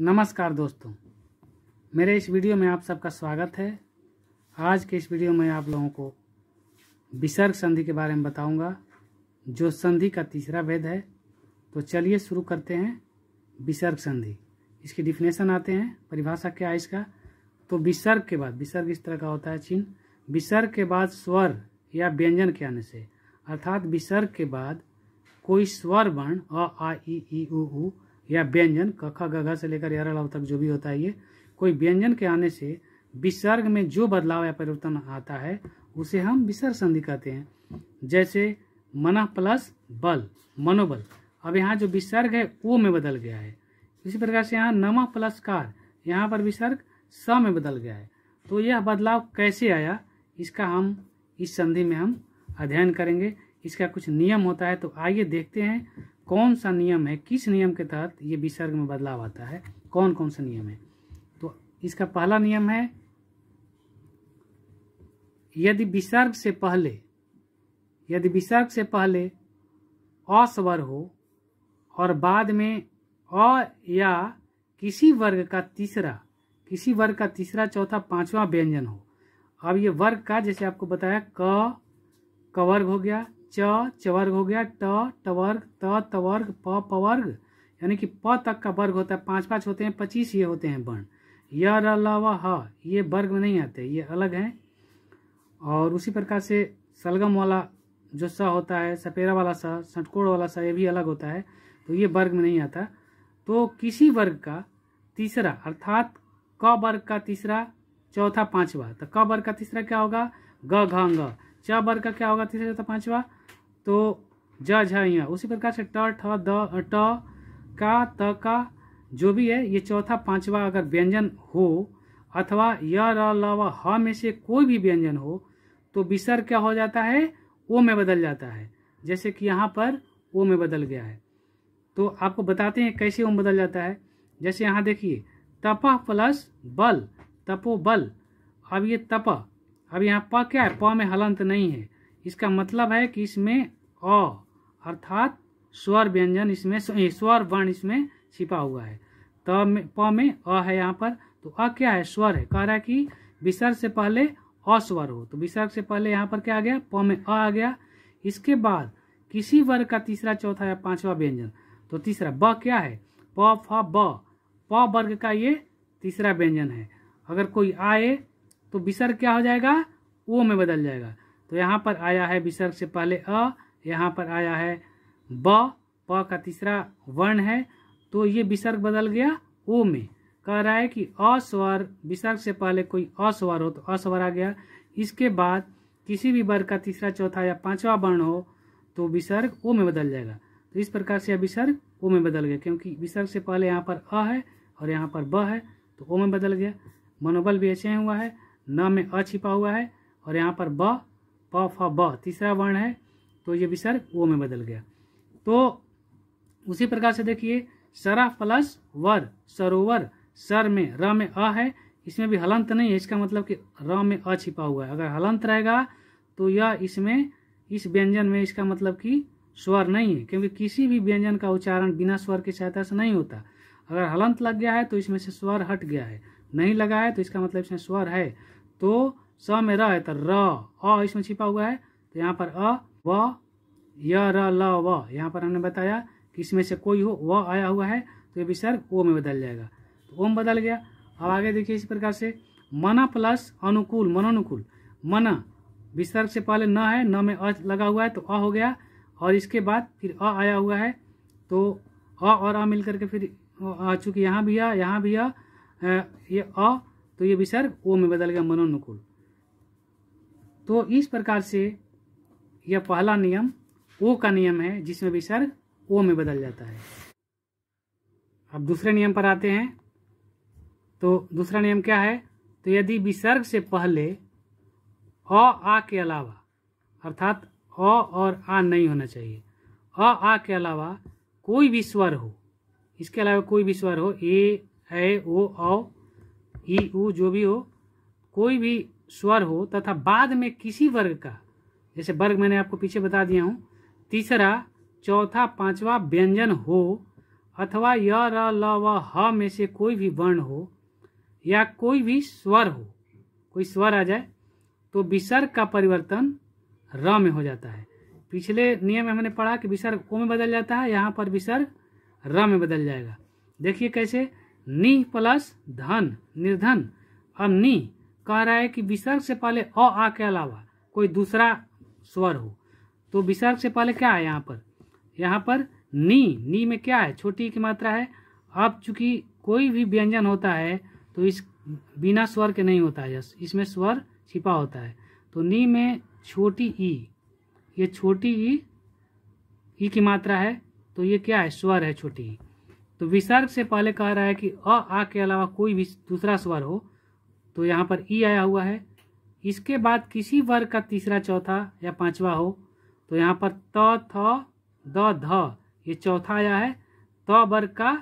नमस्कार दोस्तों मेरे इस वीडियो में आप सबका स्वागत है आज के इस वीडियो में आप लोगों को विसर्ग संधि के बारे में बताऊंगा जो संधि का तीसरा वेद है तो चलिए शुरू करते हैं विसर्ग संधि इसकी डिफिनेशन आते हैं परिभाषा क्या है इसका तो विसर्ग के बाद विसर्ग इस तरह का होता है चिन्ह विसर्ग के बाद स्वर या व्यंजन के आने से अर्थात विसर्ग के बाद कोई स्वर वर्ण अ आ ई ई उ या व्यंजन कखा गघा से लेकर यरल तक जो भी होता है ये कोई व्यंजन के आने से विसर्ग में जो बदलाव या परिवर्तन आता है उसे हम विसर्ग संधि कहते हैं जैसे मना प्लस बल मनोबल अब यहाँ जो विसर्ग है ओ में बदल गया है इसी प्रकार से यहाँ नमा प्लस कार यहाँ पर विसर्ग स में बदल गया है तो यह बदलाव कैसे आया इसका हम इस संधि में हम अध्ययन करेंगे इसका कुछ नियम होता है तो आइए देखते हैं कौन सा नियम है किस नियम के तहत ये विसर्ग में बदलाव आता है कौन कौन सा नियम है तो इसका पहला नियम है यदि विसर्ग से पहले यदि विसर्ग से पहले अस्वर हो और बाद में अ या किसी वर्ग का तीसरा किसी वर्ग का तीसरा चौथा पांचवा व्यंजन हो अब ये वर्ग का जैसे आपको बताया क कवर्ग हो गया च चवर्ग हो गया ट टवर्ग त तवर्ग प पवर्ग यानी कि प तक का वर्ग होता है पांच पांच होते हैं पच्चीस ये होते हैं वर्ण य र ह ये वर्ग में नहीं आते ये अलग हैं और उसी प्रकार से सलगम वाला जो स होता है सपेरा वाला स सटकोड़ वाला स ये भी अलग होता है तो ये वर्ग में नहीं आता तो किसी वर्ग का तीसरा अर्थात क वर्ग का तीसरा चौथा पांचवा तो क वर्ग का तीसरा क्या होगा ग घ च वर्ग का क्या होगा तीसरा चौथा पांचवा तो ज झ उसी प्रकार से ट ठ द ट का त का जो भी है ये चौथा पांचवा अगर व्यंजन हो अथवा य र ल व ह में से कोई भी व्यंजन हो तो विसर क्या हो जाता है ओ में बदल जाता है जैसे कि यहाँ पर ओ में बदल गया है तो आपको बताते हैं कैसे ओ बदल जाता है जैसे यहाँ देखिए तपह प्लस बल तपो बल अब ये तप अब यहाँ प क्या है प में हलंत नहीं है इसका मतलब है कि इसमें अ अर्थात स्वर व्यंजन इसमें स्वर वर्ण इसमें छिपा हुआ है त में प में अ है यहाँ पर तो अ क्या है स्वर है कह रहा है कि विसर्ग से पहले अस्वर हो तो विसर्ग से पहले यहाँ पर क्या आ गया प में अ आ गया इसके बाद किसी वर्ग का तीसरा चौथा या पांचवा व्यंजन तो तीसरा ब क्या है प फ ब प वर्ग का ये तीसरा व्यंजन है अगर कोई आए तो विसर्ग क्या हो जाएगा ओ में बदल जाएगा तो यहाँ पर आया है विसर्ग से पहले अ यहाँ पर आया है ब प का तीसरा वर्ण है तो ये विसर्ग बदल गया ओ में कह रहा है कि अस्वर विसर्ग से पहले कोई अस्वर हो तो अस्वर आ गया इसके बाद किसी भी वर्ग का तीसरा चौथा या पांचवा वर्ण हो तो विसर्ग ओ में बदल जाएगा तो इस प्रकार से विसर्ग ओ में बदल गया क्योंकि विसर्ग से पहले यहाँ पर अ है और यहाँ पर ब है तो ओ में बदल गया मनोबल भी ऐसे हुआ है न में अ छिपा हुआ है और यहाँ पर ब प फ ब तीसरा वर्ण है तो ये विसर्ग वो में बदल गया तो उसी प्रकार से देखिए सरा प्लस वर सरोवर सर में र में अ है इसमें भी हलंत नहीं है इसका मतलब कि र में अ छिपा हुआ है अगर हलंत रहेगा तो यह इसमें इस व्यंजन में इसका मतलब कि स्वर नहीं है क्योंकि किसी भी व्यंजन का उच्चारण बिना स्वर की सहायता से नहीं होता अगर हलंत लग गया है तो इसमें से स्वर हट गया है नहीं लगा है तो इसका मतलब इसमें स्वर है तो स में र है तो र अ इसमें छिपा हुआ है तो यहाँ पर अ व य र ल व यहाँ पर हमने बताया कि इसमें से कोई हो व आया हुआ है तो ये विसर्ग ओ में बदल जाएगा तो ओम बदल गया अब आगे देखिए इस प्रकार से मना प्लस अनुकूल मनोनुकूल मना विसर्ग से पहले न है न में अ लगा हुआ है तो अ हो गया और इसके बाद फिर अ आया हुआ है तो अ और अ मिल करके फिर चूंकि यहाँ भी आ यहाँ भी आ ये अ तो ये विसर्ग ओ में बदल गया मनोनुकूल तो इस प्रकार से यह पहला नियम ओ का नियम है जिसमें विसर्ग ओ में बदल जाता है अब दूसरे नियम पर आते हैं तो दूसरा नियम क्या है तो यदि विसर्ग से पहले अ आ के अलावा अर्थात अ और आ नहीं होना चाहिए अ आ के अलावा कोई भी स्वर हो इसके अलावा कोई भी स्वर हो ए ए ओ औ ई जो भी हो कोई भी स्वर हो तथा बाद में किसी वर्ग का जैसे वर्ग मैंने आपको पीछे बता दिया हूँ तीसरा चौथा पांचवा व्यंजन हो अथवा य र ल व ह में से कोई भी वर्ण हो या कोई भी स्वर हो कोई स्वर आ जाए तो विसर्ग का परिवर्तन र में हो जाता है पिछले नियम में हमने पढ़ा कि विसर्ग ओ में बदल जाता है यहाँ पर विसर्ग र में बदल जाएगा देखिए कैसे नि प्लस धन निर्धन अब नि कह रहा है कि विसर्ग से पहले अ आ के अलावा कोई दूसरा स्वर हो तो विसर्ग से पहले क्या है यहाँ पर यहाँ पर नी नी में क्या है छोटी की मात्रा है अब चूंकि कोई भी व्यंजन होता है तो इस बिना स्वर के नहीं होता है इसमें स्वर छिपा होता है तो नी में छोटी ई ये छोटी ई ई की मात्रा है तो ये क्या है स्वर है छोटी ई तो विसर्ग से पहले कह रहा है कि अ आ के अलावा कोई भी दूसरा स्वर हो तो यहाँ पर ई आया हुआ है इसके बाद किसी वर्ग का तीसरा चौथा या पांचवा हो तो यहाँ पर त थ द ध ये चौथा आया है त तो वर्ग का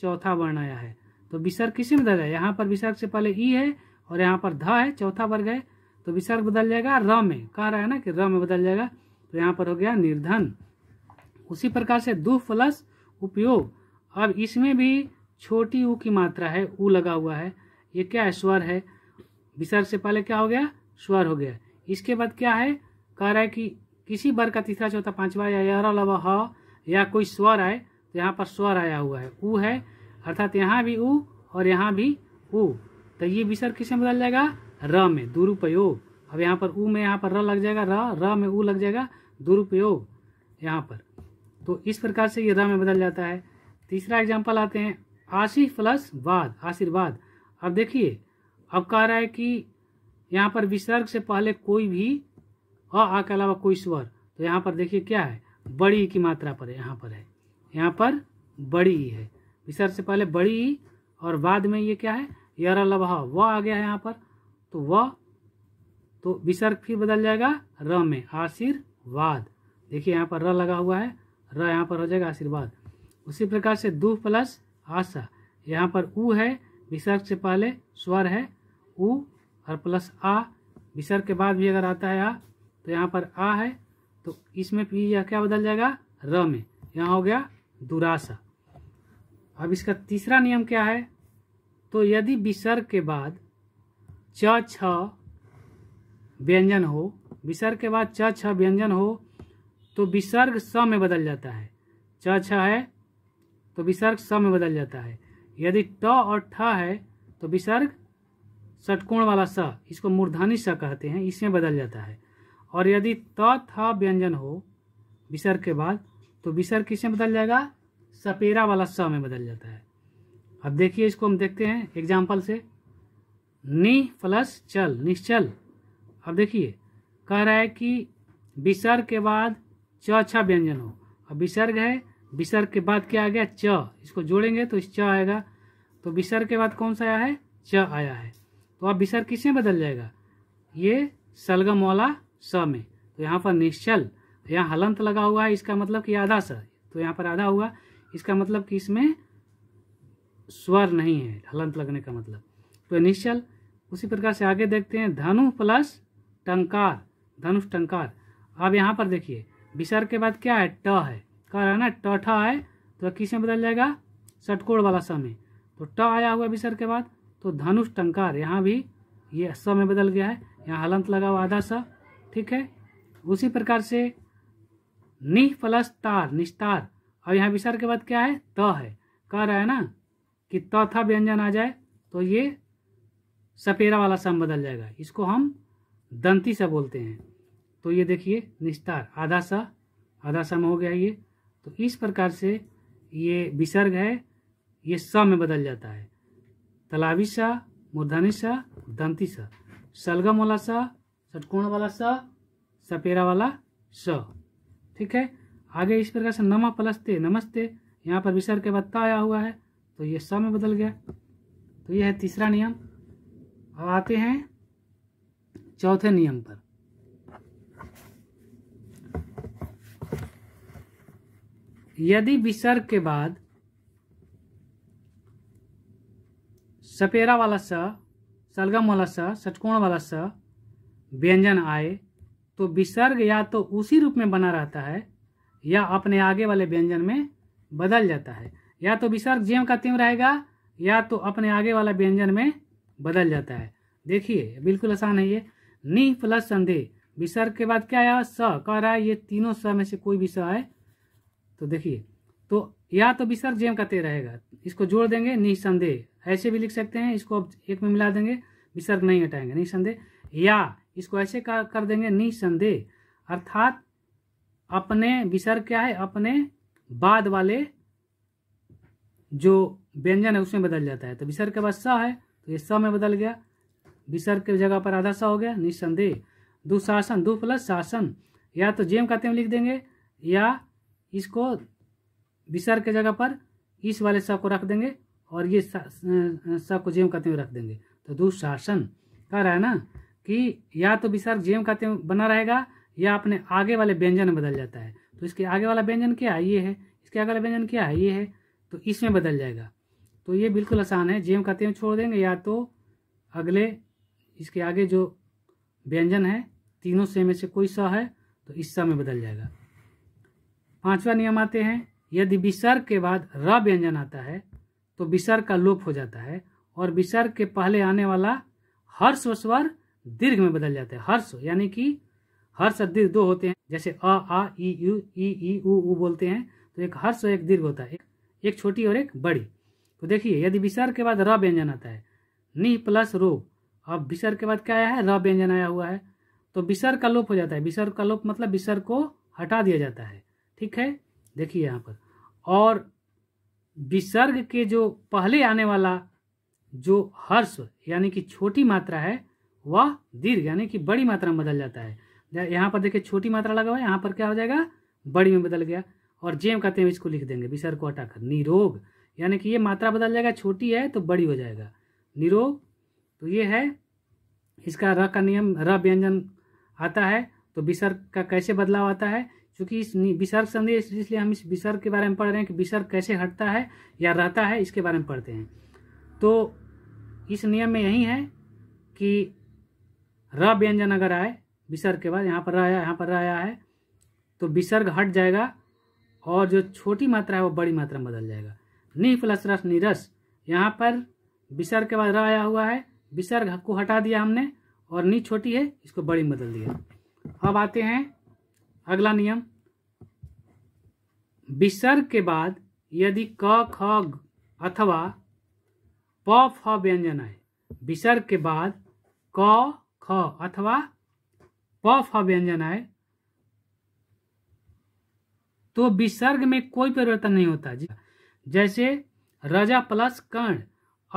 चौथा वर्ण आया है तो विसर्ग किसी में बदल जाए यहाँ पर विसर्ग से पहले ई है और यहाँ पर ध है चौथा वर्ग है तो विसर्ग बदल जाएगा र में कह रहा है ना कि र में बदल जाएगा तो यहाँ पर हो गया निर्धन उसी प्रकार से दु प्लस उपयोग अब इसमें भी छोटी ऊ की मात्रा है ऊ लगा हुआ है ये क्या स्वर है विसर्ग से पहले क्या हो गया स्वर हो गया इसके बाद क्या है कह रहा है कि किसी वर्ग का तीसरा चौथा पांचवा या यार लव ह या कोई स्वर आए तो यहाँ पर स्वर आया हुआ है ऊ है अर्थात यहाँ भी ऊ और यहाँ भी ऊ तो ये विसर्ग में बदल जाएगा र में दुरुपयोग अब यहाँ पर ऊ में यहाँ पर र लग जाएगा र र में ऊ लग जाएगा दुरुपयोग यहाँ पर तो इस प्रकार से ये र में बदल जाता है तीसरा एग्जाम्पल आते हैं आशी प्लस वाद आशीर्वाद अब देखिए अब कह रहा है कि यहाँ पर विसर्ग से पहले कोई भी अ आ के अलावा कोई स्वर तो यहाँ पर देखिए क्या है बड़ी की मात्रा पर है यहाँ पर है यहाँ पर बड़ी ही है विसर्ग से पहले बड़ी ही और बाद में ये क्या है यार लबह व आ गया है यहाँ पर तो व तो विसर्ग फिर बदल जाएगा र में आशीर्वाद देखिए यहाँ पर र लगा हुआ है र यहाँ पर हो जाएगा आशीर्वाद उसी प्रकार से दू प्लस आशा यहाँ पर ऊ है विसर्ग से पहले स्वर है ऊ और प्लस आ विसर्ग के बाद भी अगर आता है आ तो यहाँ पर आ है तो इसमें भी यह क्या बदल जाएगा र में यहाँ हो गया दुरासा अब इसका तीसरा नियम क्या है तो यदि विसर्ग के बाद च छ व्यंजन हो विसर्ग के बाद च छ व्यंजन हो तो विसर्ग स में बदल जाता है च छ है तो विसर्ग स में बदल जाता है यदि ट और ठ है तो विसर्ग षटकोण वाला स इसको मूर्धानी स कहते हैं इसमें बदल जाता है और यदि त थ व्यंजन हो विसर्ग के बाद तो विसर्ग किसमें बदल जाएगा सपेरा वाला स में बदल जाता है अब देखिए इसको हम देखते हैं एग्जाम्पल से नि प्लस चल निश्चल अब देखिए कह रहा है कि विसर्ग के बाद च छ व्यंजन हो अब विसर्ग है विसर्ग के बाद क्या आ गया च इसको जोड़ेंगे तो इस च आएगा तो विसर्ग के बाद कौन सा आया है च आया है तो अब विसर्ग किसमें बदल जाएगा ये सलगम वाला स में तो यहाँ पर निश्चल तो यहाँ हलंत लगा हुआ है इसका मतलब कि आधा स तो यहाँ पर आधा हुआ इसका मतलब कि इसमें स्वर नहीं है हलंत लगने का मतलब तो निश्चल उसी प्रकार से आगे देखते हैं धनु प्लस टंकार धनुष टंकार अब यहाँ पर देखिए विसर के बाद क्या है ट है कह रहा है ना ट ठ है तो किस में बदल जाएगा सटकोड़ वाला समय तो ट आया हुआ विसर के बाद तो धनुष टंकार यहाँ भी ये स में बदल गया है यहाँ हलंत लगा हुआ आधा स ठीक है उसी प्रकार से निह प्लस तार निस्तार और यहाँ विसर्ग के बाद क्या है त है कह रहा है ना कि त था व्यंजन आ जाए तो ये सपेरा वाला सम बदल जाएगा इसको हम दंती से बोलते हैं तो ये देखिए निस्तार आधा सा आधा सम हो गया ये तो इस प्रकार से ये विसर्ग है ये स में बदल जाता है तलावी सा मुर्दानी सा दंती सा सलगम वाला सा सटकोण वाला सा सपेरा वाला स ठीक है आगे इस प्रकार से नमा पलस्ते नमस्ते यहाँ पर विसर्ग के बत्ता आया हुआ है तो ये स में बदल गया तो ये है तीसरा नियम अब आते हैं चौथे नियम पर यदि विसर्ग के बाद सपेरा वाला स सलगम वाला स सचकोण वाला स व्यंजन आए तो विसर्ग या तो उसी रूप में बना रहता है या अपने आगे वाले व्यंजन में बदल जाता है या तो विसर्ग ज्यों का त्यों रहेगा या तो अपने आगे वाला व्यंजन में बदल जाता है देखिए बिल्कुल आसान है ये नी प्लस संदेह विसर्ग के बाद क्या आया स कह रहा है ये तीनों स में से कोई भी स है तो देखिए तो या तो विसर्ग जेम का तेरह रहेगा इसको जोड़ देंगे निसंदेह ऐसे भी लिख सकते हैं इसको अब एक में मिला देंगे विसर्ग नहीं हटाएंगे निसंदेह या इसको ऐसे कर देंगे निसंदेह अर्थात अपने विसर्ग क्या है अपने बाद वाले जो व्यंजन है उसमें बदल जाता है तो विसर्ग के बाद स है तो ये स में बदल गया विसर्ग के जगह पर आधा स हो गया निसंदेह दुशासन दु प्लस शासन या तो जेम कहते हुए लिख देंगे या इसको विसर्ग के जगह पर इस वाले स को रख देंगे और ये को जेम कहते हुए रख देंगे तो दुशासन कह रहा है ना कि या तो विसर्ग जेम कहते हुए बना रहेगा या अपने आगे वाले व्यंजन में बदल जाता है तो इसके आगे वाला व्यंजन क्या है ये है इसके आगे वाला व्यंजन क्या है ये है तो इसमें बदल जाएगा तो ये बिल्कुल आसान है जेम कहते हुए छोड़ देंगे या तो अगले इसके आगे जो व्यंजन है तीनों से में से कोई स है तो इस स में बदल जाएगा पांचवा नियम आते हैं यदि विसर्ग के बाद र व्यंजन आता है तो विसर्ग का लोप हो जाता है और विसर्ग के पहले आने वाला हर्ष व स्वर दीर्घ में बदल जाता है हर्ष यानी कि हर्ष और दीर्घ दो होते हैं जैसे अ आ ई यू ई ई उ उ बोलते हैं तो एक हर्ष और एक दीर्घ होता है एक छोटी और एक बड़ी तो देखिए यदि विसर्ग के बाद र व्यंजन आता है नि प्लस रो अब विसर्ग के बाद क्या आया है र व्यंजन आया हुआ है तो विसर्ग का लोप हो जाता है विसर्ग का लोप मतलब विसर्ग को हटा दिया जाता है ठीक है देखिए यहाँ पर और विसर्ग के जो पहले आने वाला जो हर्ष यानी कि छोटी मात्रा है वह दीर्घ यानी कि बड़ी मात्रा में बदल जाता है यहाँ पर देखिए छोटी मात्रा लगा हुआ है यहाँ पर क्या हो जाएगा बड़ी में बदल गया और जेम कहते हैं इसको लिख देंगे विसर्ग को हटाकर निरोग यानी कि ये मात्रा बदल जाएगा छोटी है तो बड़ी हो जाएगा निरोग तो ये है इसका र का नियम र व्यंजन आता है तो विसर्ग का कैसे बदलाव आता है चूंकि इस विसर्ग संदेश इसलिए हम इस विसर्ग के बारे में पढ़ रहे हैं कि विसर्ग कैसे हटता है या रहता है इसके बारे में पढ़ते हैं तो इस नियम में यही है कि र व्यंजन अगर आए विसर्ग के बाद यहाँ पर रहा यहाँ पर रहा है तो विसर्ग हट जाएगा और जो छोटी मात्रा है वो बड़ी मात्रा में बदल जाएगा नि प्लस रस निरस यहाँ पर विसर्ग के बाद रह आया हुआ है विसर्ग को हटा दिया हमने और नी छोटी है इसको बड़ी बदल दिया अब आते हैं अगला नियम विसर्ग के बाद यदि क ख अथवा प फ व्यंजन है विसर्ग के बाद क ख अथवा प फ व्यंजन है तो विसर्ग में कोई परिवर्तन नहीं होता जैसे रजा प्लस कर्ण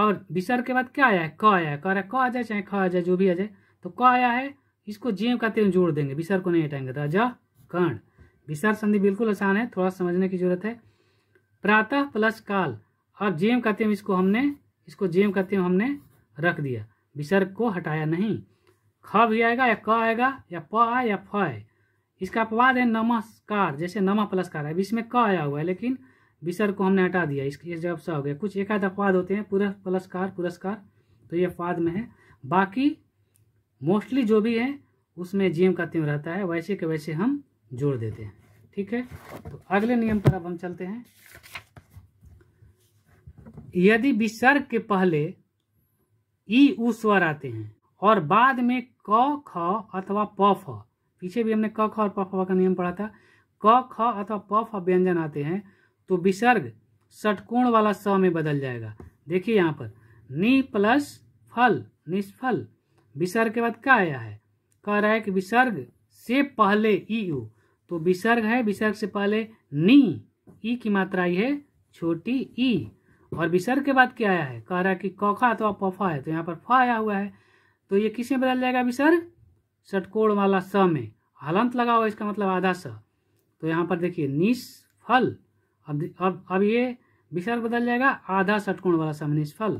और विसर्ग के बाद क्या आया है क आया है रहा है क आ जाए चाहे ख आ जाए जो भी आ जाए तो क आया है इसको जीव का तेल जोड़ देंगे विसर्ग को नहीं हटाएंगे रजा कर्ण विसर्ग संधि बिल्कुल आसान है थोड़ा समझने की जरूरत है प्रातः प्लस काल अब जेम कहते हुए इसको हमने इसको जेम कहते हुए हमने रख दिया विसर्ग को हटाया नहीं ख भी आएगा या क आएगा या प आए या फ आए इसका अपवाद है नमस्कार जैसे नमा प्लस कार इसमें क आया हुआ है लेकिन विसर्ग को हमने हटा दिया इसके जब स हो गया कुछ एकाध अपवाद होते हैं पूरा प्लसकार पुरस्कार तो ये अपवाद में है बाकी मोस्टली जो भी है उसमें जीएम का तीन रहता है वैसे के वैसे हम जोड़ देते हैं ठीक है तो अगले नियम पर अब हम चलते हैं यदि विसर्ग के पहले ई ऊ स्वर आते हैं और बाद में क ख अथवा प फ पीछे भी हमने क ख और प फ का नियम पढ़ा था क ख अथवा प फ व्यंजन आते हैं तो विसर्ग षटकोण वाला स में बदल जाएगा देखिए यहाँ पर नि प्लस फल निष्फल विसर्ग के बाद क्या आया है कह रहा है कि विसर्ग से पहले ई यू तो विसर्ग है विसर्ग से पहले नी ई की मात्रा आई है छोटी ई और विसर्ग के बाद क्या आया है कह रहा है कि कौखा अथवा तो पफा है तो यहाँ पर फ आया हुआ है तो ये किस में बदल जाएगा विसर्ग सटकोड़ वाला स में हलंत लगा हुआ इसका मतलब आधा स तो यहाँ पर देखिए निष्फल अब अब अब ये विसर्ग बदल जाएगा आधा सटकोण वाला स निष्फल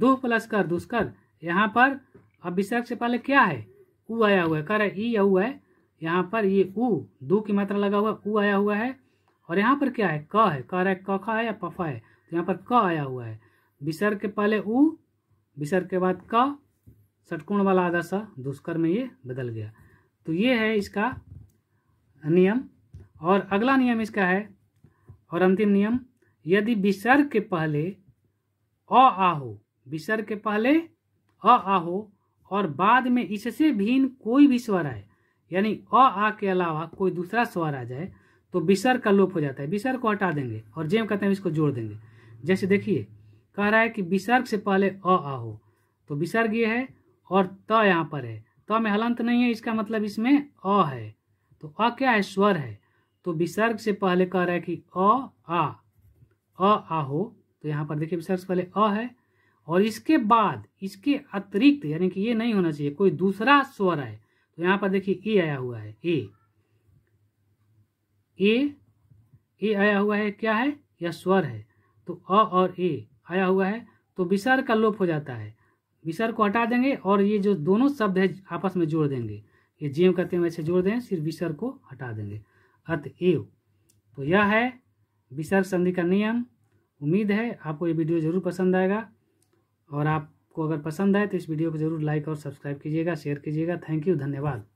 दो प्लस कर दुष्कर यहाँ पर अब विसर्ग से पहले क्या है उ आया हुआ है है ई हुआ है यहाँ पर ये ऊ दो की मात्रा लगा हुआ उ आया हुआ है और यहाँ पर क्या है क है क रहा है क खा है या पफा है तो यहाँ पर क आया हुआ है विसर्ग के पहले ऊ विसर्ग के बाद क सटकुण वाला आधा सा दुष्कर में ये बदल गया तो ये है इसका नियम और अगला नियम इसका है और अंतिम नियम यदि विसर्ग के पहले अ आहो विसर्ग के पहले अ आहो और बाद में इससे भीन कोई भी स्वर आए यानी अ आ के अलावा कोई दूसरा स्वर आ जाए तो विसर का लोप हो जाता है विसर्ग को हटा देंगे और जेम कहते हैं इसको जोड़ देंगे जैसे देखिए कह रहा है कि विसर्ग से पहले अ आ हो तो विसर्ग ये है और त यहाँ पर है त में हलंत नहीं है इसका मतलब इसमें अ है तो अ क्या है स्वर है तो विसर्ग से पहले कह रहा है कि अ आ अ आ हो तो यहाँ पर देखिए विसर्ग से पहले अ है और इसके बाद इसके अतिरिक्त यानी कि ये नहीं होना चाहिए कोई दूसरा स्वर आए तो यहाँ पर देखिए ए e आया हुआ है ए ए ए आया हुआ है क्या है यह स्वर है तो अ और ए e आया हुआ है तो विसर का लोप हो जाता है विसर को हटा देंगे और ये जो दोनों शब्द है आपस में जोड़ देंगे ये जेम कहते हैं वैसे जोड़ दें सिर्फ विसर को हटा देंगे अत एव तो यह है विसर्ग संधि का नियम उम्मीद है आपको ये वीडियो ज़रूर पसंद आएगा और आप आपको अगर पसंद आए तो इस वीडियो को जरूर लाइक और सब्सक्राइब कीजिएगा शेयर कीजिएगा थैंक यू धन्यवाद